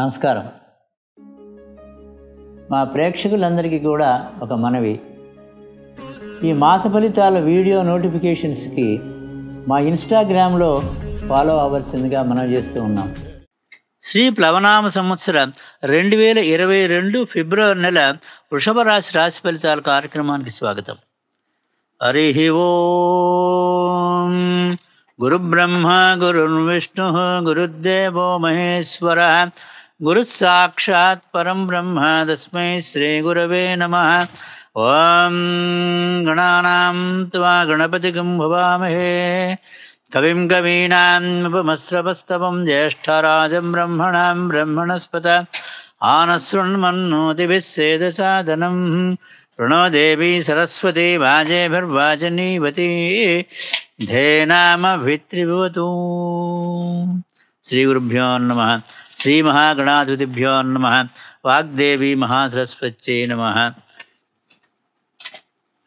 నమస్కారం మా ప్రేక్షకులందరికీ కూడా ఒక మనవి ఈ మాస ఫలితాల వీడియో నోటిఫికేషన్స్కి మా ఇన్స్టాగ్రామ్లో ఫాలో అవ్వాల్సిందిగా మనం చేస్తూ ఉన్నాం శ్రీ ప్లవనామ సంవత్సరం రెండు వేల ఇరవై రెండు ఫిబ్రవరి నెల వృషభ రాశి రాశి ఫలితాల కార్యక్రమానికి స్వాగతం హరి ఓ గురుబ్రహ్మ గురుర్విష్ణు గురుదేవో మహేశ్వర गुरुसाक्षात् परं ब्रह्म तस्मै श्रीगुरवे नमः ॐ गणानां त्वा गणपतिगं भवामहे कविं कवीनामुपमस्रवस्तवं ज्येष्ठराजं ब्रह्मणां ब्रह्मणस्पत आनसृण्मन्नोतिभिः सेदसादनं प्रणो देवी सरस्वती वाजेभिर्वाजनीवती धेनामभित्रिभवतु श्रीगुरुभ्यो नमः శ్రీ మహాగణాధిపతిభ్యో నమ వాగ్దేవి మహాసరస్వత్యై నమ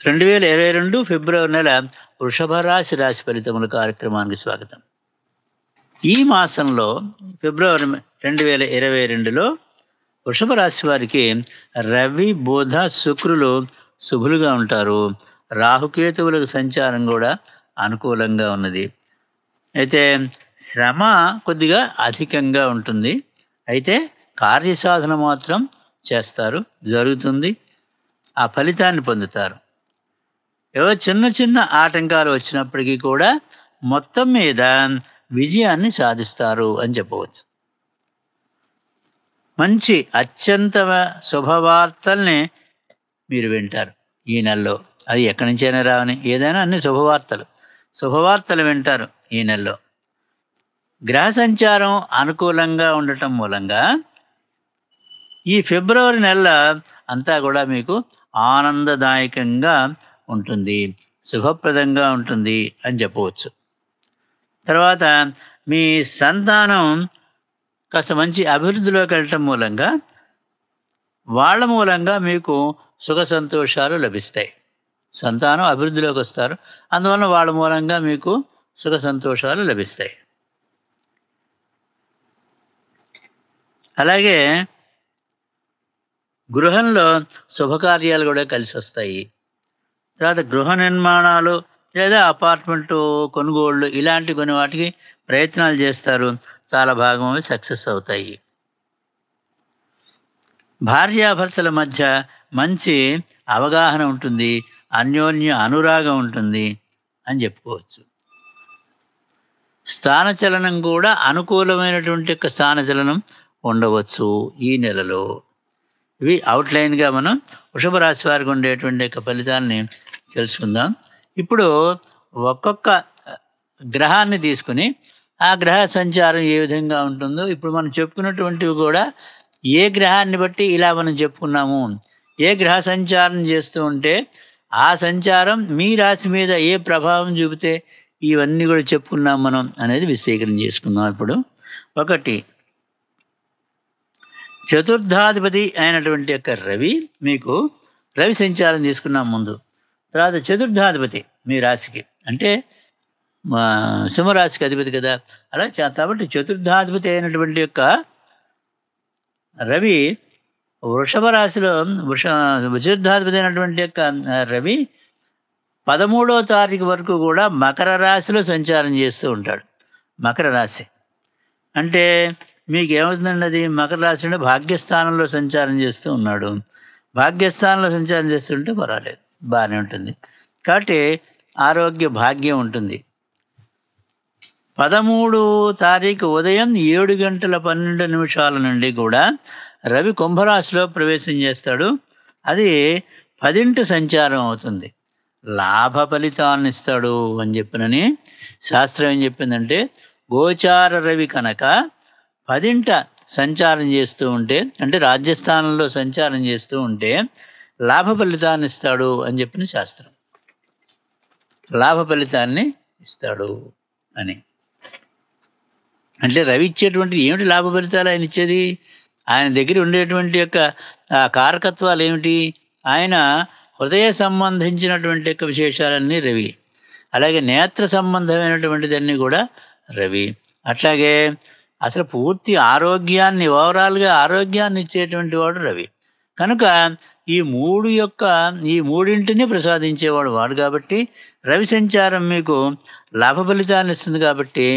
రెండు వేల ఇరవై రెండు ఫిబ్రవరి నెల వృషభ రాశి రాశి ఫలితముల కార్యక్రమానికి స్వాగతం ఈ మాసంలో ఫిబ్రవరి రెండు వేల ఇరవై రెండులో వృషభ రాశి వారికి రవి బోధ శుక్రులు శుభులుగా ఉంటారు రాహుకేతువులకు సంచారం కూడా అనుకూలంగా ఉన్నది అయితే శ్రమ కొద్దిగా అధికంగా ఉంటుంది అయితే కార్యసాధన మాత్రం చేస్తారు జరుగుతుంది ఆ ఫలితాన్ని పొందుతారు ఏవో చిన్న చిన్న ఆటంకాలు వచ్చినప్పటికీ కూడా మొత్తం మీద విజయాన్ని సాధిస్తారు అని చెప్పవచ్చు మంచి అత్యంత శుభవార్తల్ని మీరు వింటారు ఈ నెలలో అది ఎక్కడి నుంచైనా రావని ఏదైనా అన్ని శుభవార్తలు శుభవార్తలు వింటారు ఈ నెలలో గ్రహ సంచారం అనుకూలంగా ఉండటం మూలంగా ఈ ఫిబ్రవరి నెల అంతా కూడా మీకు ఆనందదాయకంగా ఉంటుంది శుభప్రదంగా ఉంటుంది అని చెప్పవచ్చు తర్వాత మీ సంతానం కాస్త మంచి అభివృద్ధిలోకి వెళ్ళటం మూలంగా వాళ్ళ మూలంగా మీకు సుఖ సంతోషాలు లభిస్తాయి సంతానం అభివృద్ధిలోకి వస్తారు అందువలన వాళ్ళ మూలంగా మీకు సుఖ సంతోషాలు లభిస్తాయి అలాగే గృహంలో శుభకార్యాలు కూడా కలిసి వస్తాయి తర్వాత గృహ నిర్మాణాలు లేదా అపార్ట్మెంట్ కొనుగోళ్ళు ఇలాంటి కొన్ని వాటికి ప్రయత్నాలు చేస్తారు చాలా భాగం అవి సక్సెస్ అవుతాయి భార్యాభర్తల మధ్య మంచి అవగాహన ఉంటుంది అన్యోన్య అనురాగం ఉంటుంది అని చెప్పుకోవచ్చు స్థానచలనం కూడా అనుకూలమైనటువంటి స్థానచలనం ఉండవచ్చు ఈ నెలలో ఇవి అవుట్లైన్గా మనం వృషభ రాశి వారికి ఉండేటువంటి యొక్క ఫలితాలని తెలుసుకుందాం ఇప్పుడు ఒక్కొక్క గ్రహాన్ని తీసుకుని ఆ గ్రహ సంచారం ఏ విధంగా ఉంటుందో ఇప్పుడు మనం చెప్పుకున్నటువంటివి కూడా ఏ గ్రహాన్ని బట్టి ఇలా మనం చెప్పుకున్నాము ఏ గ్రహ సంచారం చేస్తూ ఉంటే ఆ సంచారం మీ రాశి మీద ఏ ప్రభావం చూపితే ఇవన్నీ కూడా చెప్పుకున్నాం మనం అనేది విశ్లేషణ చేసుకుందాం ఇప్పుడు ఒకటి చతుర్థాధిపతి అయినటువంటి యొక్క రవి మీకు రవి సంచారం తీసుకున్నాం ముందు తర్వాత చతుర్థాధిపతి మీ రాశికి అంటే సింహరాశికి అధిపతి కదా అలా కాబట్టి చతుర్థాధిపతి అయినటువంటి యొక్క రవి వృషభ రాశిలో వృష చతుర్థాధిపతి అయినటువంటి యొక్క రవి పదమూడవ తారీఖు వరకు కూడా మకర రాశిలో సంచారం చేస్తూ ఉంటాడు మకర రాశి అంటే మీకు ఏమవుతుందండి అది మకర రాశి భాగ్యస్థానంలో సంచారం చేస్తూ ఉన్నాడు భాగ్యస్థానంలో సంచారం చేస్తుంటే పర్వాలేదు బాగానే ఉంటుంది కాబట్టి ఆరోగ్య భాగ్యం ఉంటుంది పదమూడు తారీఖు ఉదయం ఏడు గంటల పన్నెండు నిమిషాల నుండి కూడా రవి కుంభరాశిలో ప్రవేశం చేస్తాడు అది పదింటి సంచారం అవుతుంది లాభ ఫలితాలను ఇస్తాడు అని చెప్పినని శాస్త్రం ఏం చెప్పిందంటే గోచార రవి కనుక పదింట సంచారం చేస్తూ ఉంటే అంటే రాజ్యస్థానంలో సంచారం చేస్తూ ఉంటే లాభ ఫలితాన్ని ఇస్తాడు అని చెప్పిన శాస్త్రం లాభ ఫలితాన్ని ఇస్తాడు అని అంటే రవి ఇచ్చేటువంటిది ఏమిటి లాభ ఫలితాలు ఆయన ఇచ్చేది ఆయన దగ్గర ఉండేటువంటి యొక్క కారకత్వాలు ఏమిటి ఆయన హృదయ సంబంధించినటువంటి యొక్క విశేషాలన్నీ రవి అలాగే నేత్ర సంబంధమైనటువంటిదన్నీ కూడా రవి అట్లాగే అసలు పూర్తి ఆరోగ్యాన్ని ఓవరాల్గా ఆరోగ్యాన్ని ఇచ్చేటువంటి వాడు రవి కనుక ఈ మూడు యొక్క ఈ మూడింటిని ప్రసాదించేవాడు వాడు కాబట్టి రవి సంచారం మీకు లాభ ఫలితాన్ని ఇస్తుంది కాబట్టి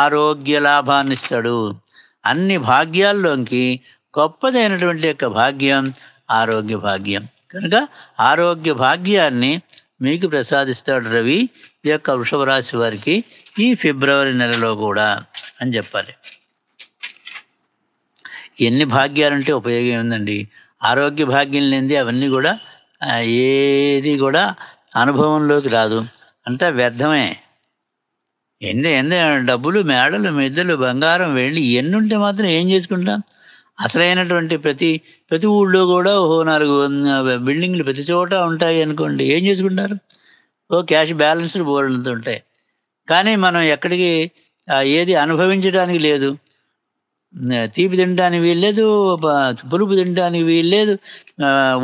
ఆరోగ్య లాభాన్ని ఇస్తాడు అన్ని భాగ్యాల్లోకి గొప్పదైనటువంటి యొక్క భాగ్యం ఆరోగ్య భాగ్యం కనుక ఆరోగ్య భాగ్యాన్ని మీకు ప్రసాదిస్తాడు రవి ఈ యొక్క వృషభ రాశి వారికి ఈ ఫిబ్రవరి నెలలో కూడా అని చెప్పాలి ఎన్ని భాగ్యాలంటే ఉపయోగం ఉందండి ఆరోగ్య భాగ్యం లేనిది అవన్నీ కూడా ఏది కూడా అనుభవంలోకి రాదు అంటే వ్యర్థమే ఎన్ని ఎన్ని డబ్బులు మేడలు మెద్దలు బంగారం వెళ్ళి ఎన్ని ఉంటే మాత్రం ఏం చేసుకుంటాం అసలైనటువంటి ప్రతి ప్రతి ఊళ్ళో కూడా ఓ నాలుగు బిల్డింగ్లు ప్రతి చోట ఉంటాయి అనుకోండి ఏం చేసుకుంటారు ఓ క్యాష్ బ్యాలెన్స్డ్ బోర్డులతో ఉంటాయి కానీ మనం ఎక్కడికి ఏది అనుభవించడానికి లేదు తీపి తినడానికి వీల్లేదు పులుపు తినడానికి వీల్లేదు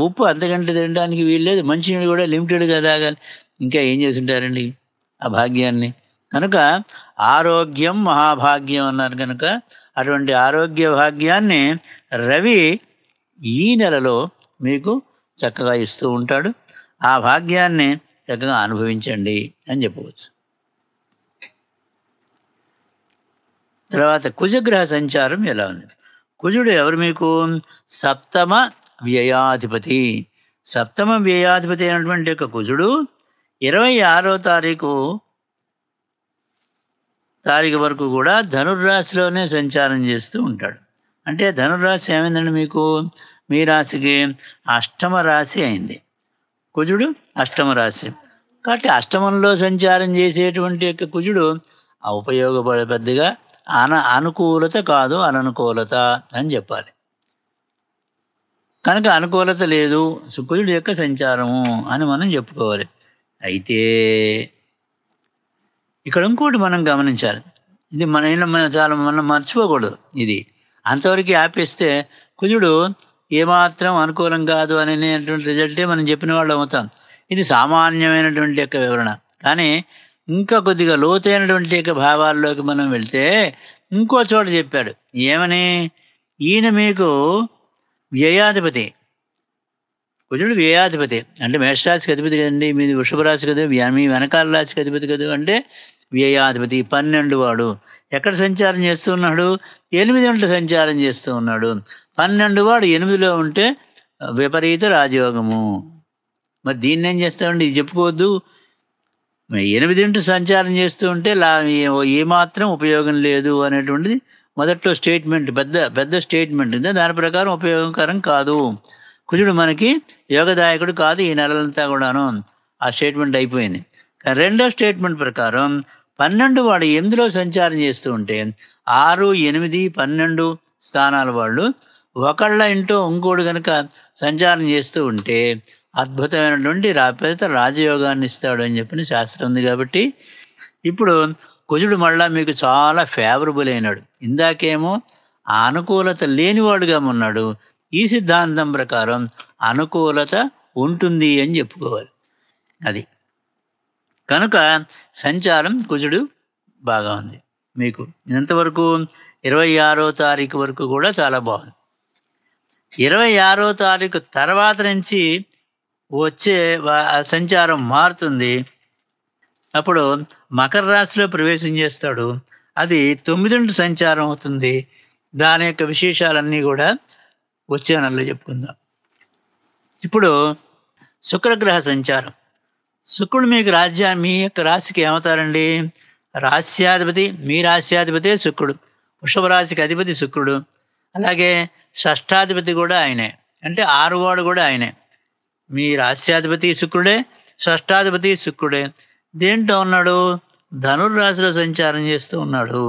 ఉప్పు అంతకంటే తినడానికి వీల్లేదు మంచినీళ్ళు కూడా లిమిటెడ్గా తాగాలి ఇంకా ఏం చేస్తుంటారండి ఆ భాగ్యాన్ని కనుక ఆరోగ్యం మహాభాగ్యం అన్నారు కనుక అటువంటి ఆరోగ్య భాగ్యాన్ని రవి ఈ నెలలో మీకు చక్కగా ఇస్తూ ఉంటాడు ఆ భాగ్యాన్ని చక్కగా అనుభవించండి అని చెప్పవచ్చు తర్వాత కుజగ్రహ సంచారం ఎలా ఉంది కుజుడు ఎవరు మీకు సప్తమ వ్యయాధిపతి సప్తమ వ్యయాధిపతి అయినటువంటి యొక్క కుజుడు ఇరవై ఆరో తారీఖు తారీఖు వరకు కూడా ధనుర్రాశిలోనే సంచారం చేస్తూ ఉంటాడు అంటే ధనుర్రాశి ఏమైందండి మీకు మీ రాశికి అష్టమ రాశి అయింది కుజుడు అష్టమ రాశి కాబట్టి అష్టమంలో సంచారం చేసేటువంటి యొక్క కుజుడు ఉపయోగపడే పెద్దగా అన అనుకూలత కాదు అననుకూలత అని చెప్పాలి కనుక అనుకూలత లేదు సుకుజుడు యొక్క సంచారము అని మనం చెప్పుకోవాలి అయితే ఇక్కడ ఇంకోటి మనం గమనించాలి ఇది మన చాలా మనం మర్చిపోకూడదు ఇది అంతవరకు ఆపేస్తే కుజుడు ఏమాత్రం అనుకూలం కాదు అనేటువంటి రిజల్టే మనం చెప్పిన వాళ్ళు అవుతాం ఇది సామాన్యమైనటువంటి యొక్క వివరణ కానీ ఇంకా కొద్దిగా లోతైనటువంటి యొక్క భావాల్లోకి మనం వెళ్తే ఇంకో చోట చెప్పాడు ఏమని ఈయన మీకు వ్యయాధిపతి కుజుడు వ్యయాధిపతి అంటే మేషరాశికి అధిపతి కదండి మీది వృషభ రాశి కదా మీ వెనకాల రాశికి అధిపతి కదా అంటే వ్యయాధిపతి పన్నెండు వాడు ఎక్కడ సంచారం చేస్తూ ఉన్నాడు ఎనిమిది గంటలు సంచారం చేస్తూ ఉన్నాడు పన్నెండు వాడు ఎనిమిదిలో ఉంటే విపరీత రాజయోగము మరి దీన్ని ఏం చేస్తామండి ఇది చెప్పుకోవద్దు ఎనిమిది గంటలు సంచారం చేస్తూ ఉంటే లా ఏమాత్రం ఉపయోగం లేదు అనేటువంటిది మొదట్లో స్టేట్మెంట్ పెద్ద పెద్ద స్టేట్మెంట్ ఉంది దాని ప్రకారం ఉపయోగకరం కాదు కుజుడు మనకి యోగదాయకుడు కాదు ఈ నెలలంతా కూడాను ఆ స్టేట్మెంట్ అయిపోయింది కానీ రెండో స్టేట్మెంట్ ప్రకారం పన్నెండు వాడు ఎనిమిదిలో సంచారం చేస్తూ ఉంటే ఆరు ఎనిమిది పన్నెండు స్థానాల వాళ్ళు ఒకళ్ళ ఇంటో ఇంకోడు కనుక సంచారం చేస్తూ ఉంటే అద్భుతమైనటువంటి రాపేత రాజయోగాన్ని ఇస్తాడు అని చెప్పిన శాస్త్రం ఉంది కాబట్టి ఇప్పుడు కుజుడు మళ్ళా మీకు చాలా ఫేవరబుల్ అయినాడు ఇందాకేమో అనుకూలత లేనివాడుగా ఉన్నాడు ఈ సిద్ధాంతం ప్రకారం అనుకూలత ఉంటుంది అని చెప్పుకోవాలి అది కనుక సంచారం కుజుడు బాగా ఉంది మీకు ఇంతవరకు ఇరవై ఆరో తారీఖు వరకు కూడా చాలా బాగుంది ఇరవై ఆరో తారీఖు తర్వాత నుంచి వచ్చే సంచారం మారుతుంది అప్పుడు మకర రాశిలో ప్రవేశం చేస్తాడు అది తొమ్మిదింటి సంచారం అవుతుంది దాని యొక్క విశేషాలన్నీ కూడా వచ్చే నెలలో చెప్పుకుందాం ఇప్పుడు శుక్రగ్రహ సంచారం శుక్రుడు మీకు రాజ్యా మీ యొక్క రాశికి ఏమవుతారండి రాశ్యాధిపతి మీ రాశ్యాధిపతి శుక్రుడు వృషభ రాశికి అధిపతి శుక్రుడు అలాగే షష్టాధిపతి కూడా ఆయనే అంటే ఆరువాడు కూడా ఆయనే మీ రాశ్యాధిపతి శుక్రుడే షష్టాధిపతి శుక్రుడే దేంటో ఉన్నాడు ధనుర్రాశిలో సంచారం చేస్తూ ఉన్నాడు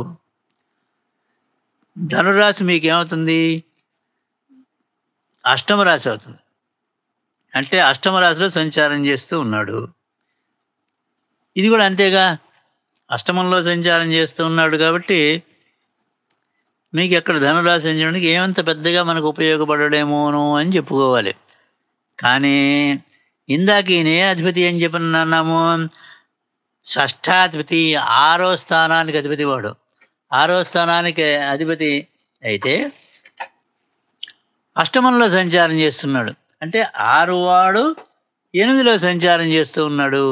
ధనుర్రాశి మీకేమవుతుంది అష్టమ రాశి అవుతుంది అంటే అష్టమ రాశిలో సంచారం చేస్తూ ఉన్నాడు ఇది కూడా అంతేగా అష్టమంలో సంచారం చేస్తూ ఉన్నాడు కాబట్టి మీకు ఎక్కడ ధనురాశి చేయడానికి ఏమంత పెద్దగా మనకు ఉపయోగపడడేమోనో అని చెప్పుకోవాలి కానీ ఇందాక ఈయనే అధిపతి అని చెప్పినాము షష్టాధిపతి ఆరో స్థానానికి అధిపతి వాడు ఆరో స్థానానికి అధిపతి అయితే అష్టమంలో సంచారం చేస్తున్నాడు అంటే ఆరువాడు ఎనిమిదిలో సంచారం చేస్తూ ఉన్నాడు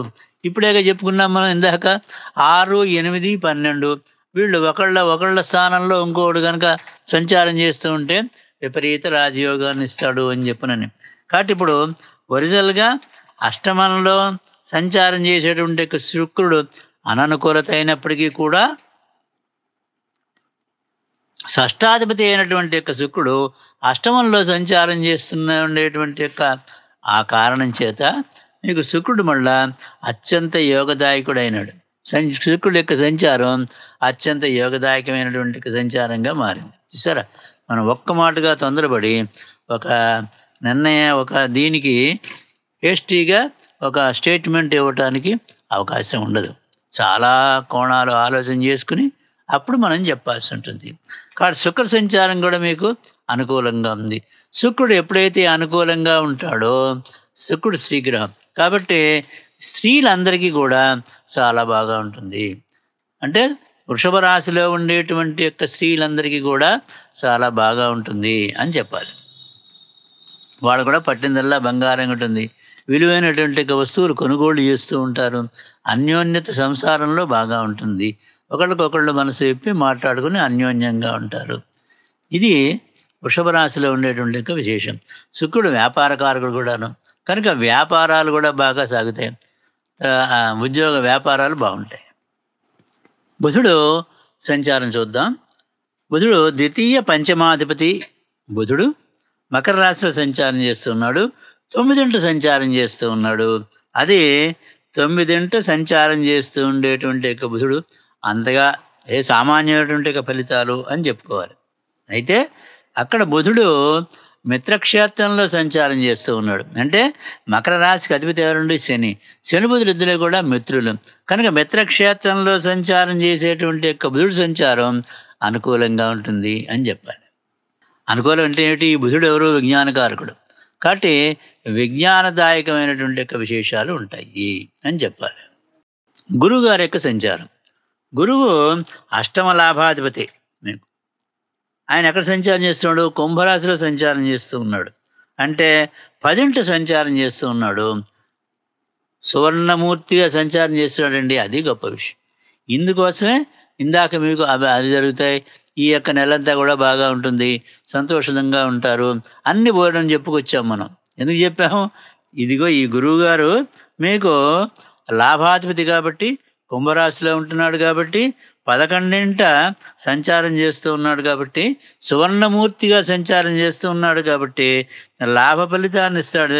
ఇప్పుడేగా చెప్పుకున్నాం మనం ఇందాక ఆరు ఎనిమిది పన్నెండు వీళ్ళు ఒకళ్ళ ఒకళ్ళ స్థానంలో ఇంకోడు కనుక సంచారం చేస్తూ ఉంటే విపరీత రాజయోగాన్ని ఇస్తాడు అని చెప్పినని కాబట్టి ఇప్పుడు ఒరిజినల్గా అష్టమంలో సంచారం చేసేటువంటి శుక్రుడు అననుకూలత అయినప్పటికీ కూడా షష్టాధిపతి అయినటువంటి యొక్క శుక్రుడు అష్టమంలో సంచారం చేస్తున్న ఉండేటువంటి యొక్క ఆ కారణం చేత మీకు శుక్రుడు మళ్ళా అత్యంత యోగదాయకుడైనాడు శుక్రుడు యొక్క సంచారం అత్యంత యోగదాయకమైనటువంటి సంచారంగా మారింది చూసారా మనం ఒక్క మాటగా తొందరపడి ఒక నిర్ణయ ఒక దీనికి హేస్టీగా ఒక స్టేట్మెంట్ ఇవ్వటానికి అవకాశం ఉండదు చాలా కోణాలు ఆలోచన చేసుకుని అప్పుడు మనం చెప్పాల్సి ఉంటుంది కాబట్టి శుక్ర సంచారం కూడా మీకు అనుకూలంగా ఉంది శుక్రుడు ఎప్పుడైతే అనుకూలంగా ఉంటాడో శుక్రుడు శ్రీగ్రహం కాబట్టి స్త్రీలందరికీ కూడా చాలా బాగా ఉంటుంది అంటే వృషభ రాశిలో ఉండేటువంటి యొక్క స్త్రీలందరికీ కూడా చాలా బాగా ఉంటుంది అని చెప్పాలి వాళ్ళు కూడా పట్టిందల్లా బంగారం ఉంటుంది విలువైనటువంటి వస్తువులు కొనుగోలు చేస్తూ ఉంటారు అన్యోన్యత సంసారంలో బాగా ఉంటుంది ఒకళ్ళకొకళ్ళు మనసు చెప్పి మాట్లాడుకుని అన్యోన్యంగా ఉంటారు ఇది వృషభ రాశిలో ఉండేటువంటి యొక్క విశేషం శుక్రుడు వ్యాపారకారకుడు కూడాను కనుక వ్యాపారాలు కూడా బాగా సాగుతాయి ఉద్యోగ వ్యాపారాలు బాగుంటాయి బుధుడు సంచారం చూద్దాం బుధుడు ద్వితీయ పంచమాధిపతి బుధుడు మకర రాశిలో సంచారం చేస్తూ ఉన్నాడు తొమ్మిదింట సంచారం చేస్తూ ఉన్నాడు అది తొమ్మిదింట సంచారం చేస్తూ ఉండేటువంటి యొక్క బుధుడు అంతగా ఏ సామాన్యమైనటువంటి ఫలితాలు అని చెప్పుకోవాలి అయితే అక్కడ బుధుడు మిత్రక్షేత్రంలో సంచారం చేస్తూ ఉన్నాడు అంటే మకర రాశికి అధిపతి ఎవరండి శని శని బుధుడు ఇద్దరు కూడా మిత్రులు కనుక మిత్రక్షేత్రంలో సంచారం చేసేటువంటి యొక్క బుధుడు సంచారం అనుకూలంగా ఉంటుంది అని చెప్పాలి అనుకూలం అంటే ఏమిటి ఈ బుధుడు ఎవరు విజ్ఞానకారకుడు కాబట్టి విజ్ఞానదాయకమైనటువంటి యొక్క విశేషాలు ఉంటాయి అని చెప్పాలి గురువుగారి యొక్క సంచారం గురువు అష్టమ లాభాధిపతి మీకు ఆయన ఎక్కడ సంచారం చేస్తున్నాడు కుంభరాశిలో సంచారం చేస్తూ ఉన్నాడు అంటే పదింటి సంచారం చేస్తూ ఉన్నాడు సువర్ణమూర్తిగా సంచారం చేస్తున్నాడండి అది గొప్ప విషయం ఇందుకోసమే ఇందాక మీకు అవి అది జరుగుతాయి ఈ యొక్క నెలంతా కూడా బాగా ఉంటుంది సంతోషంగా ఉంటారు అన్ని బోధన చెప్పుకొచ్చాం మనం ఎందుకు చెప్పాము ఇదిగో ఈ గురువుగారు మీకు లాభాధిపతి కాబట్టి కుంభరాశిలో ఉంటున్నాడు కాబట్టి పదకొండింట సంచారం చేస్తూ ఉన్నాడు కాబట్టి సువర్ణమూర్తిగా సంచారం చేస్తూ ఉన్నాడు కాబట్టి లాభ ఫలితాన్ని ఇస్తాడు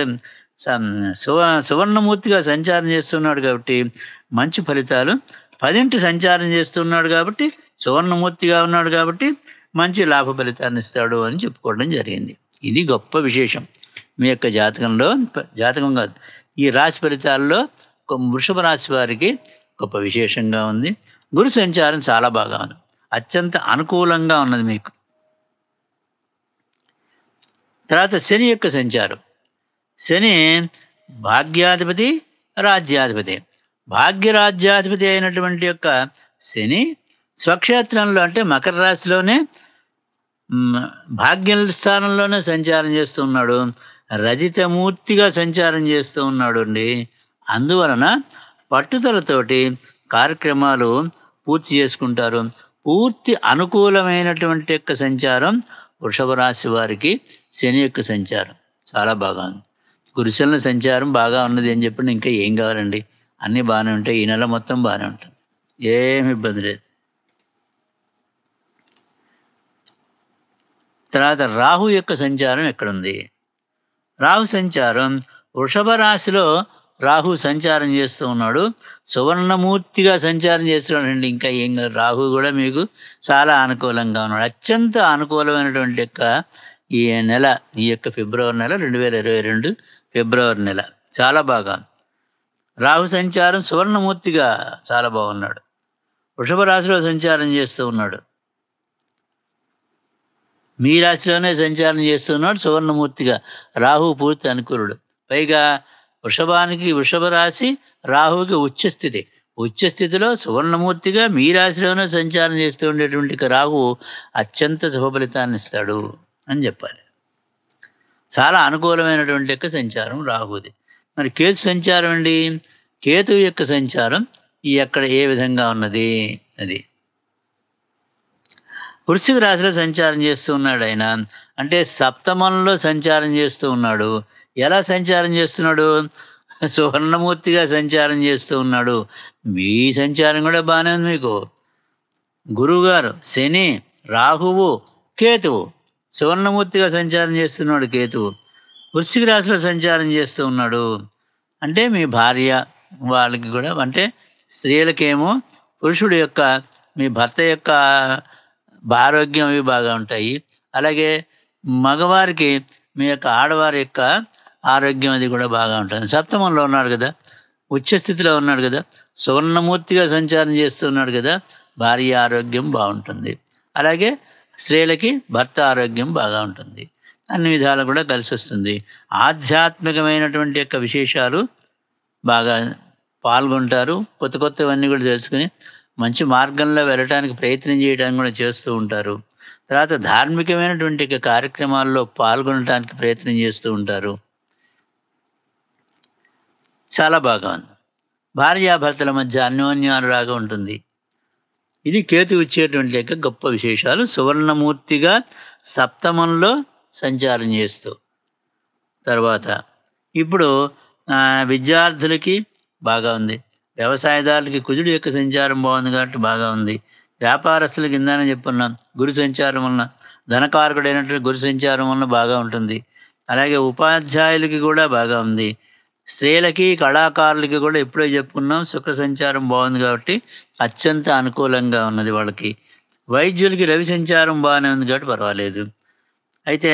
సువ సువర్ణమూర్తిగా సంచారం చేస్తున్నాడు కాబట్టి మంచి ఫలితాలు పదింటి సంచారం చేస్తున్నాడు కాబట్టి సువర్ణమూర్తిగా ఉన్నాడు కాబట్టి మంచి లాభ ఫలితాన్ని ఇస్తాడు అని చెప్పుకోవడం జరిగింది ఇది గొప్ప విశేషం మీ యొక్క జాతకంలో జాతకం కాదు ఈ రాశి ఫలితాల్లో వృషభ రాశి వారికి గొప్ప విశేషంగా ఉంది గురు సంచారం చాలా బాగా ఉంది అత్యంత అనుకూలంగా ఉన్నది మీకు తర్వాత శని యొక్క సంచారం శని భాగ్యాధిపతి రాజ్యాధిపతి భాగ్యరాజ్యాధిపతి అయినటువంటి యొక్క శని స్వక్షేత్రంలో అంటే మకర రాశిలోనే భాగ్య స్థానంలోనే సంచారం చేస్తూ ఉన్నాడు రజితమూర్తిగా సంచారం చేస్తూ ఉన్నాడు అండి అందువలన పట్టుదలతోటి కార్యక్రమాలు పూర్తి చేసుకుంటారు పూర్తి అనుకూలమైనటువంటి యొక్క సంచారం వృషభ రాశి వారికి శని యొక్క సంచారం చాలా బాగా ఉంది గురుశలన సంచారం బాగా ఉన్నది అని చెప్పిన ఇంకా ఏం కావాలండి అన్నీ బాగానే ఉంటాయి ఈ నెల మొత్తం బాగానే ఉంటుంది ఏమి ఇబ్బంది లేదు తర్వాత రాహు యొక్క సంచారం ఎక్కడుంది రాహు సంచారం వృషభ రాశిలో రాహు సంచారం చేస్తూ ఉన్నాడు సువర్ణమూర్తిగా సంచారం అండి ఇంకా ఏం రాహు కూడా మీకు చాలా అనుకూలంగా ఉన్నాడు అత్యంత అనుకూలమైనటువంటి యొక్క ఈ నెల ఈ యొక్క ఫిబ్రవరి నెల రెండు వేల ఇరవై రెండు ఫిబ్రవరి నెల చాలా బాగా రాహు సంచారం సువర్ణమూర్తిగా చాలా బాగున్నాడు వృషభ రాశిలో సంచారం చేస్తూ ఉన్నాడు మీ రాశిలోనే సంచారం చేస్తున్నాడు సువర్ణమూర్తిగా రాహు పూర్తి అనుకూలుడు పైగా వృషభానికి వృషభ రాశి రాహువుకి ఉచ్చస్థితి ఉచ్చస్థితిలో సువర్ణమూర్తిగా మీ రాశిలోనే సంచారం చేస్తూ ఉండేటువంటి రాహు అత్యంత శుభ ఫలితాన్ని ఇస్తాడు అని చెప్పాలి చాలా అనుకూలమైనటువంటి యొక్క సంచారం రాహుది మరి కేతు సంచారం అండి కేతు యొక్క సంచారం ఈ ఎక్కడ ఏ విధంగా ఉన్నది అది వృశ్చిక రాశిలో సంచారం చేస్తూ ఉన్నాడు ఆయన అంటే సప్తమంలో సంచారం చేస్తూ ఉన్నాడు ఎలా సంచారం చేస్తున్నాడు సువర్ణమూర్తిగా సంచారం చేస్తూ ఉన్నాడు మీ సంచారం కూడా బాగానే ఉంది మీకు గురువుగారు శని రాహువు కేతువు సువర్ణమూర్తిగా సంచారం చేస్తున్నాడు కేతువు వృశ్చిక రాశిలో సంచారం చేస్తూ ఉన్నాడు అంటే మీ భార్య వాళ్ళకి కూడా అంటే స్త్రీలకేమో పురుషుడు యొక్క మీ భర్త యొక్క ఆరోగ్యం అవి బాగా ఉంటాయి అలాగే మగవారికి మీ యొక్క ఆడవారి యొక్క ఆరోగ్యం అది కూడా బాగా ఉంటుంది సప్తమంలో ఉన్నాడు కదా ఉచ్చస్థితిలో ఉన్నాడు కదా సువర్ణమూర్తిగా సంచారం చేస్తున్నాడు కదా భార్య ఆరోగ్యం బాగుంటుంది అలాగే స్త్రీలకి భర్త ఆరోగ్యం బాగా ఉంటుంది అన్ని విధాలు కూడా కలిసి వస్తుంది ఆధ్యాత్మికమైనటువంటి యొక్క విశేషాలు బాగా పాల్గొంటారు కొత్త కొత్తవన్నీ కూడా తెలుసుకుని మంచి మార్గంలో వెళ్ళటానికి ప్రయత్నం చేయడానికి కూడా చేస్తూ ఉంటారు తర్వాత ధార్మికమైనటువంటి కార్యక్రమాల్లో పాల్గొనడానికి ప్రయత్నం చేస్తూ ఉంటారు చాలా బాగా ఉంది భార్యాభర్తల మధ్య అన్యోన్యానురాగం ఉంటుంది ఇది కేతు ఇచ్చేటువంటి యొక్క గొప్ప విశేషాలు సువర్ణమూర్తిగా సప్తమంలో సంచారం చేస్తూ తర్వాత ఇప్పుడు విద్యార్థులకి బాగా ఉంది వ్యవసాయదారులకి కుజుడు యొక్క సంచారం బాగుంది కాబట్టి బాగా ఉంది వ్యాపారస్తులకి ఇందానని చెప్పున్నాం గురు సంచారం వలన ధనకారకుడైనటువంటి గురు సంచారం వలన బాగా ఉంటుంది అలాగే ఉపాధ్యాయులకి కూడా బాగా ఉంది స్త్రీలకి కళాకారులకి కూడా ఎప్పుడే చెప్పుకున్నాం శుక్ర సంచారం బాగుంది కాబట్టి అత్యంత అనుకూలంగా ఉన్నది వాళ్ళకి వైద్యులకి రవి సంచారం బాగానే ఉంది కాబట్టి పర్వాలేదు అయితే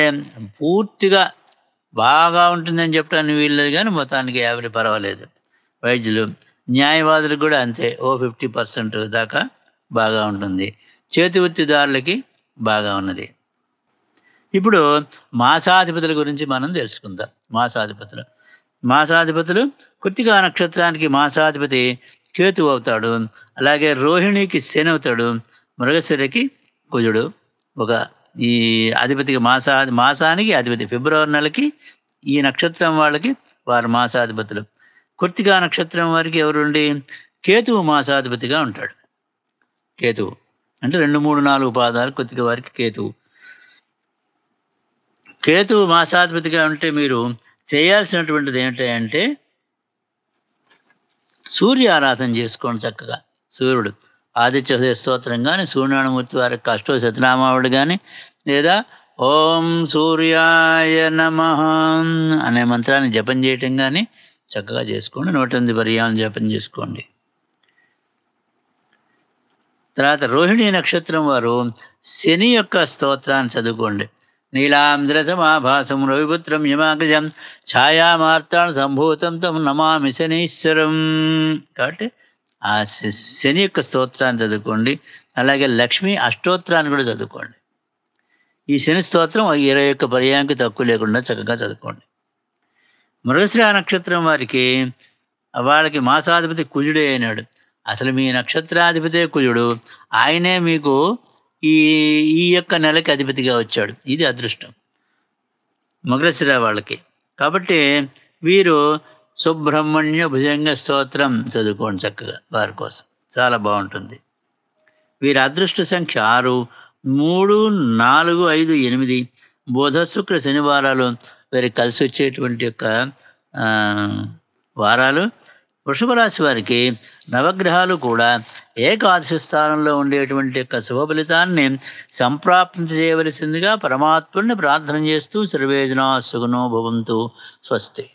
పూర్తిగా బాగా ఉంటుందని చెప్పడానికి వీల్లేదు కానీ మొత్తానికి యాభై పర్వాలేదు వైద్యులు న్యాయవాదులకు కూడా అంతే ఓ ఫిఫ్టీ పర్సెంట్ దాకా బాగా ఉంటుంది చేతి వృత్తిదారులకి బాగా ఉన్నది ఇప్పుడు మాసాధిపతుల గురించి మనం తెలుసుకుందాం మాసాధిపతులు మాసాధిపతులు కృతికా నక్షత్రానికి మాసాధిపతి కేతు అవుతాడు అలాగే రోహిణికి శని అవుతాడు మృగశిరకి కుజుడు ఒక ఈ అధిపతికి మాసా మాసానికి అధిపతి ఫిబ్రవరి నెలకి ఈ నక్షత్రం వాళ్ళకి వారు మాసాధిపతులు కృతికా నక్షత్రం వారికి ఎవరుండి కేతువు మాసాధిపతిగా ఉంటాడు కేతువు అంటే రెండు మూడు నాలుగు పాదాలు కృతిక వారికి కేతువు కేతువు మాసాధిపతిగా ఉంటే మీరు చేయాల్సినటువంటిది ఏమిటంటే సూర్య ఆరాధన చేసుకోండి చక్కగా సూర్యుడు ఆదిత్య స్తోత్రం కానీ సూర్యనారాయణమూర్తి వారి కష్టో సత్యనామావుడు కానీ లేదా ఓం సూర్యాయ నమ అనే మంత్రాన్ని జపం చేయటం కానీ చక్కగా చేసుకోండి నూట ఎనిమిది పర్యాలను జపం చేసుకోండి తర్వాత రోహిణీ నక్షత్రం వారు శని యొక్క స్తోత్రాన్ని చదువుకోండి నీలాంధ్రసమాభాసం రవిపుత్రం యమాగ్రజం ఛాయామార్తాను సంభూతం తమ నమామి శనీశ్వరం కాబట్టి ఆ శని యొక్క స్తోత్రాన్ని చదువుకోండి అలాగే లక్ష్మి అష్టోత్రాన్ని కూడా చదువుకోండి ఈ శని స్తోత్రం ఇరవై యొక్క పర్యాయంకి తక్కువ లేకుండా చక్కగా చదువుకోండి మృగశ్రా నక్షత్రం వారికి వాళ్ళకి మాసాధిపతి కుజుడే అయినాడు అసలు మీ నక్షత్రాధిపతే కుజుడు ఆయనే మీకు ఈ ఈ యొక్క నెలకి అధిపతిగా వచ్చాడు ఇది అదృష్టం మగ్రశిర వాళ్ళకి కాబట్టి వీరు సుబ్రహ్మణ్య భుజంగ స్తోత్రం చదువుకోండి చక్కగా వారి కోసం చాలా బాగుంటుంది వీరి అదృష్ట సంఖ్య ఆరు మూడు నాలుగు ఐదు ఎనిమిది బుధ శుక్ర శనివారాలు వీరికి కలిసి వచ్చేటువంటి యొక్క వారాలు వృషభ రాశి వారికి నవగ్రహాలు కూడా ఏకాదశి స్థానంలో ఉండేటువంటి యొక్క శుభ ఫలితాన్ని చేయవలసిందిగా పరమాత్ముడిని ప్రార్థన చేస్తూ సర్వేజనా సుగుణో భవంతు స్వస్తి